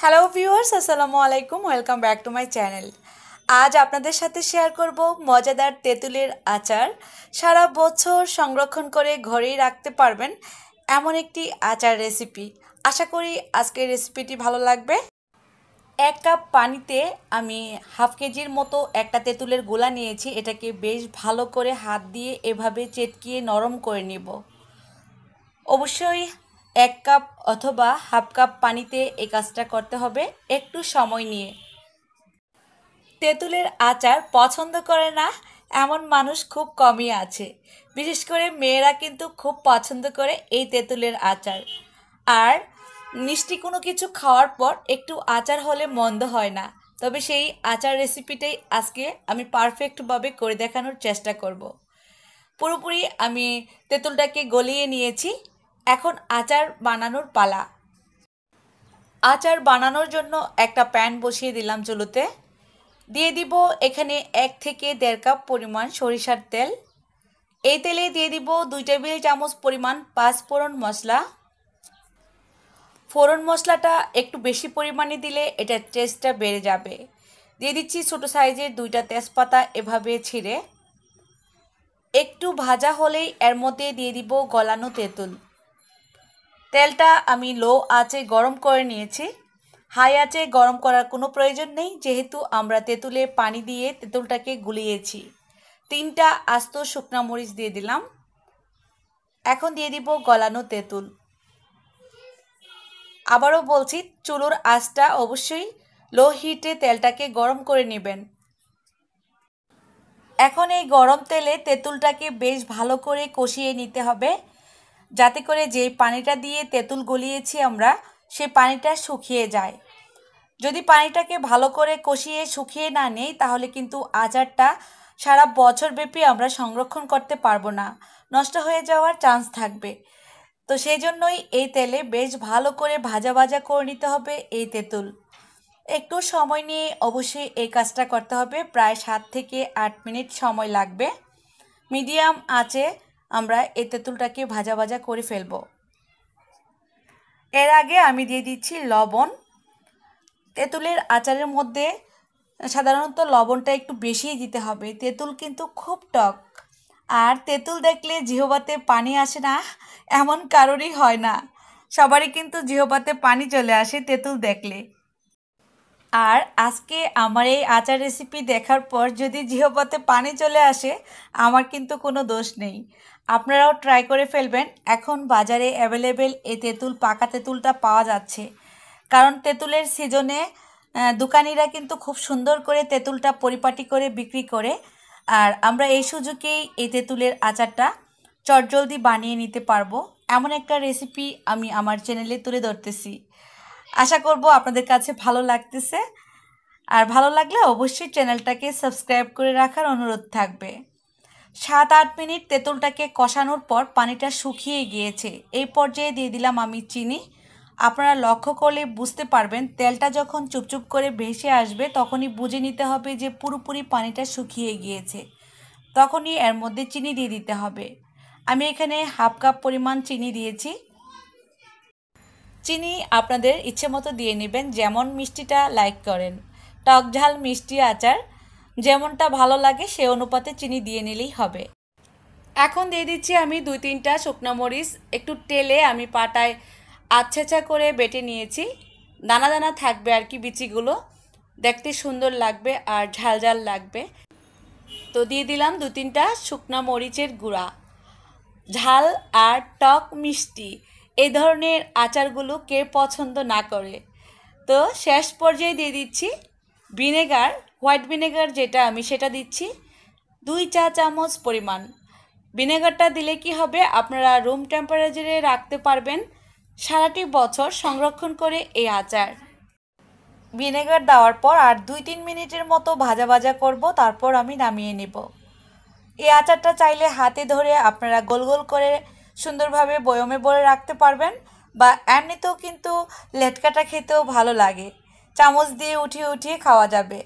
hello viewers আসসালামু আলাইকুম welcome back to my channel আজ আপনাদের সাথে শেয়ার করব মজাদার তেঁতুলের আচার সারা বছর সংরক্ষণ করে ঘরেই রাখতে পারবেন এমন একটি আচার রেসিপি আশা করি আজকের রেসিপিটি ভালো লাগবে এক কাপ পানিতে আমি হাফ কেজির মতো একটা তেঁতুলের গোলা নিয়েছি এটাকে বেশ ভালো করে হাত দিয়ে এভাবে চেটকিয়ে নরম করে নেব অবশ্যই এক কাপ অথবা হাফ কাপ পানিতে এই কাজটা করতে হবে একটু সময় নিয়ে তেঁতুলের আচার পছন্দ করে না এমন মানুষ খুব কমই আছে বিশেষ করে মেয়েরা কিন্তু খুব পছন্দ করে এই তেঁতুলের আচার আর মিষ্টি কোনো কিছু খাওয়ার পর একটু আচার হলে মন্দ হয় না তবে সেই আচার রেসিপিটাই আজকে আমি পারফেক্টভাবে করে দেখানোর চেষ্টা করব পুরোপুরি আমি তেঁতুলটাকে গলিয়ে নিয়েছি এখন আচার বানানোর পালা আচার বানানোর জন্য একটা প্যান বসিয়ে দিলাম চুলোতে দিয়ে দিব এখানে এক থেকে দেড় কাপ পরিমাণ সরিষার তেল এই তেলে দিয়ে দিব দুই টেবিল চামচ পরিমাণ পাঁচ ফোড়ন মশলা ফোড়ন মশলাটা একটু বেশি পরিমাণে দিলে এটার টেস্টটা বেড়ে যাবে দিয়ে দিচ্ছি ছোটো সাইজের দুইটা তেজপাতা এভাবে ছিঁড়ে একটু ভাজা হলেই এর মধ্যে দিয়ে দিব গলানো তেঁতুল তেলটা আমি লো আঁচে গরম করে নিয়েছি হাই আঁচে গরম করার কোনো প্রয়োজন নেই যেহেতু আমরা তেঁতুলে পানি দিয়ে তেঁতুলটাকে গুলিয়েছি তিনটা আস্ত শুকনা মরিচ দিয়ে দিলাম এখন দিয়ে দিব গলানো তেঁতুল আবারও বলছি চুলোর আঁচটা অবশ্যই লো হিটে তেলটাকে গরম করে নেবেন এখন এই গরম তেলে তেঁতুলটাকে বেশ ভালো করে কষিয়ে নিতে হবে যাতে করে যে পানিটা দিয়ে তেঁতুল গলিয়েছি আমরা সে পানিটা শুকিয়ে যায় যদি পানিটাকে ভালো করে কষিয়ে শুকিয়ে না নেই তাহলে কিন্তু আচারটা সারা বছর ব্যাপী আমরা সংরক্ষণ করতে পারবো না নষ্ট হয়ে যাওয়ার চান্স থাকবে তো সেই জন্যই এই তেলে বেশ ভালো করে ভাজা ভাজা করে নিতে হবে এই তেঁতুল একটু সময় নিয়ে অবশ্যই এই কাজটা করতে হবে প্রায় সাত থেকে আট মিনিট সময় লাগবে মিডিয়াম আঁচে আমরা এই তেঁতুলটাকে ভাজা ভাজা করে ফেলব এর আগে আমি দিয়ে দিচ্ছি লবণ তেঁতুলের আচারের মধ্যে সাধারণত লবণটা একটু বেশিই দিতে হবে তেঁতুল কিন্তু খুব টক আর তেঁতুল দেখলে জিহবাতে পানি আসে না এমন কারোরই হয় না সবারই কিন্তু জিহবাতে পানি চলে আসে তেঁতুল দেখলে আর আজকে আমার এই আচার রেসিপি দেখার পর যদি জিহপথে পানি চলে আসে আমার কিন্তু কোনো দোষ নেই আপনারাও ট্রাই করে ফেলবেন এখন বাজারে অ্যাভেলেবেল এ তেঁতুল পাকা তেঁতুলটা পাওয়া যাচ্ছে কারণ তেঁতুলের সিজনে দোকানিরা কিন্তু খুব সুন্দর করে তেঁতুলটা পরিপাটি করে বিক্রি করে আর আমরা এই সুযোগেই এই তেঁতুলের আচারটা চটজলদি বানিয়ে নিতে পারবো এমন একটা রেসিপি আমি আমার চ্যানেলে তুলে ধরতেছি আশা করব আপনাদের কাছে ভালো লাগতেছে আর ভালো লাগলে অবশ্যই চ্যানেলটাকে সাবস্ক্রাইব করে রাখার অনুরোধ থাকবে সাত আট মিনিট তেঁতুলটাকে কষানোর পর পানিটা শুকিয়ে গিয়েছে এই পর্যায়ে দিয়ে দিলাম আমি চিনি আপনারা লক্ষ্য করলে বুঝতে পারবেন তেলটা যখন চুপচুপ করে ভেসে আসবে তখনই বুঝে নিতে হবে যে পুরোপুরি পানিটা শুকিয়ে গিয়েছে তখনই এর মধ্যে চিনি দিয়ে দিতে হবে আমি এখানে হাফ কাপ পরিমাণ চিনি দিয়েছি চিনি আপনাদের ইচ্ছে মতো দিয়ে নেবেন যেমন মিষ্টিটা লাইক করেন টক ঝাল মিষ্টি আচার যেমনটা ভালো লাগে সে অনুপাতে চিনি দিয়ে নিলেই হবে এখন দিয়ে দিচ্ছি আমি দুই তিনটা শুকনো মরিচ একটু তেলে আমি পাটায় আচ্ছেচা করে বেটে নিয়েছি দানা দানা থাকবে আর কি বিচিগুলো দেখতে সুন্দর লাগবে আর ঝাল ঝাল লাগবে তো দিয়ে দিলাম দু তিনটা শুকনা মরিচের গুঁড়া ঝাল আর টক মিষ্টি এই ধরনের আচারগুলো কে পছন্দ না করে তো শেষ পর্যায়ে দিয়ে দিচ্ছি ভিনেগার হোয়াইট ভিনেগার যেটা আমি সেটা দিচ্ছি দুই চা চামচ পরিমাণ ভিনেগারটা দিলে কি হবে আপনারা রুম টেম্পারেচারে রাখতে পারবেন সারাটি বছর সংরক্ষণ করে এই আচার ভিনেগার দেওয়ার পর আর দুই তিন মিনিটের মতো ভাজা ভাজা করব তারপর আমি নামিয়ে নেব এই আচারটা চাইলে হাতে ধরে আপনারা গোল গোল করে সুন্দরভাবে বয়মে বলে রাখতে পারবেন বা এমনিতেও কিন্তু লেটকাটা খেতেও ভালো লাগে চামচ দিয়ে উঠিয়ে উঠিয়ে খাওয়া যাবে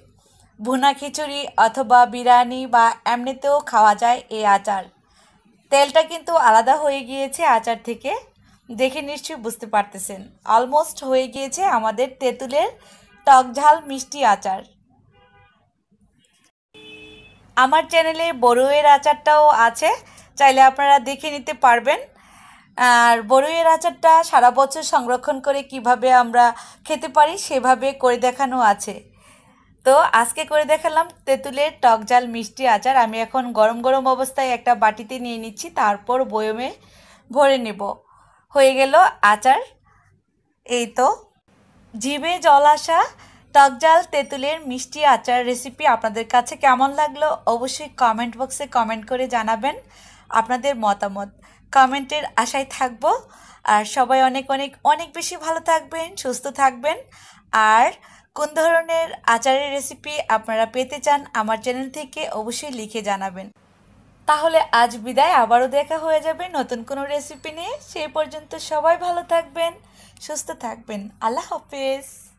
ভুনা খিচুড়ি অথবা বিরিয়ানি বা এমনিতেও খাওয়া যায় এই আচার তেলটা কিন্তু আলাদা হয়ে গিয়েছে আচার থেকে দেখে নিশ্চয়ই বুঝতে পারতেছেন অলমোস্ট হয়ে গিয়েছে আমাদের তেঁতুলের টক ঝাল মিষ্টি আচার আমার চ্যানেলে বড়ুয়ের আচারটাও আছে চাইলে আপনারা দেখে নিতে পারবেন আর বড়ইয়ের আচারটা সারা বছর সংরক্ষণ করে কিভাবে আমরা খেতে পারি সেভাবে করে দেখানো আছে তো আজকে করে দেখালাম তেঁতুলের টক জাল মিষ্টি আচার আমি এখন গরম গরম অবস্থায় একটা বাটিতে নিয়ে নিচ্ছি তারপর বয়মে ভরে নেব হয়ে গেল আচার এই তো জিভে জল আসা টক জাল তেঁতুলের মিষ্টি আচার রেসিপি আপনাদের কাছে কেমন লাগলো অবশ্যই কমেন্ট বক্সে কমেন্ট করে জানাবেন আপনাদের মতামত কমেন্টের আশায় থাকব আর সবাই অনেক অনেক অনেক বেশি ভালো থাকবেন সুস্থ থাকবেন আর কোন ধরনের আচারের রেসিপি আপনারা পেতে চান আমার চ্যানেল থেকে অবশ্যই লিখে জানাবেন তাহলে আজ বিদায় আবারও দেখা হয়ে যাবে নতুন কোনো রেসিপি নিয়ে সেই পর্যন্ত সবাই ভালো থাকবেন সুস্থ থাকবেন আল্লাহ হাফেজ